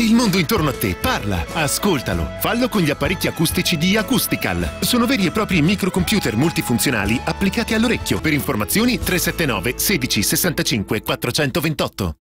Il mondo intorno a te parla, ascoltalo. Fallo con gli apparecchi acustici di Acoustical. Sono veri e propri microcomputer multifunzionali applicati all'orecchio. Per informazioni 379 16 65 428.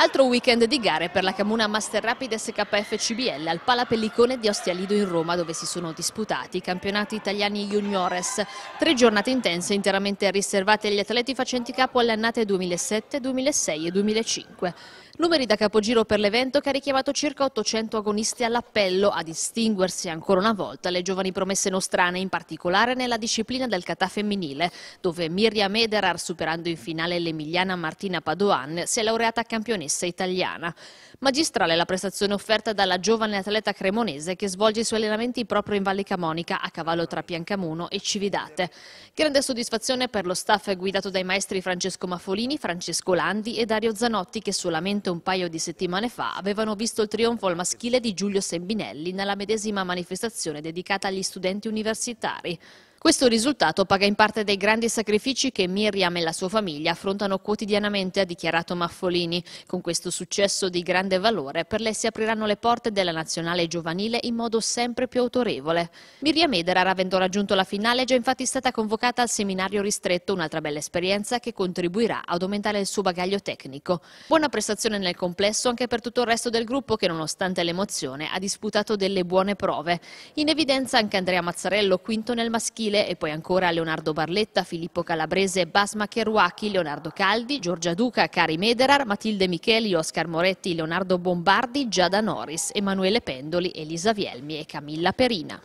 Altro weekend di gare per la Camuna Master Rapid SKF CBL al Palapellicone di Ostialido in Roma dove si sono disputati i campionati italiani juniores. Tre giornate intense interamente riservate agli atleti facenti capo alle annate 2007, 2006 e 2005. Numeri da capogiro per l'evento che ha richiamato circa 800 agonisti all'appello a distinguersi ancora una volta le giovani promesse nostrane, in particolare nella disciplina del catà femminile, dove Miriam Ederar, superando in finale l'emiliana Martina Padoan, si è laureata campionessa campionessa italiana. Magistrale la prestazione offerta dalla giovane atleta cremonese che svolge i suoi allenamenti proprio in Valle Camonica a cavallo tra Piancamuno e Cividate. Grande soddisfazione per lo staff guidato dai maestri Francesco Mafolini, Francesco Landi e Dario Zanotti che solamente un paio di settimane fa avevano visto il trionfo al maschile di Giulio Sembinelli nella medesima manifestazione dedicata agli studenti universitari. Questo risultato paga in parte dei grandi sacrifici che Miriam e la sua famiglia affrontano quotidianamente, ha dichiarato Maffolini. Con questo successo di grande valore per lei si apriranno le porte della nazionale giovanile in modo sempre più autorevole. Miriam Ederar, avendo raggiunto la finale, è già infatti stata convocata al seminario ristretto, un'altra bella esperienza che contribuirà ad aumentare il suo bagaglio tecnico. Buona prestazione nel complesso anche per tutto il resto del gruppo che nonostante l'emozione ha disputato delle buone prove. In evidenza anche Andrea Mazzarello, quinto nel maschile Brasile e poi ancora Leonardo Barletta, Filippo Calabrese, Basma Cheruacchi, Leonardo Caldi, Giorgia Duca, Cari Mederar, Matilde Micheli, Oscar Moretti, Leonardo Bombardi, Giada Norris, Emanuele Pendoli, Elisa Vielmi e Camilla Perina.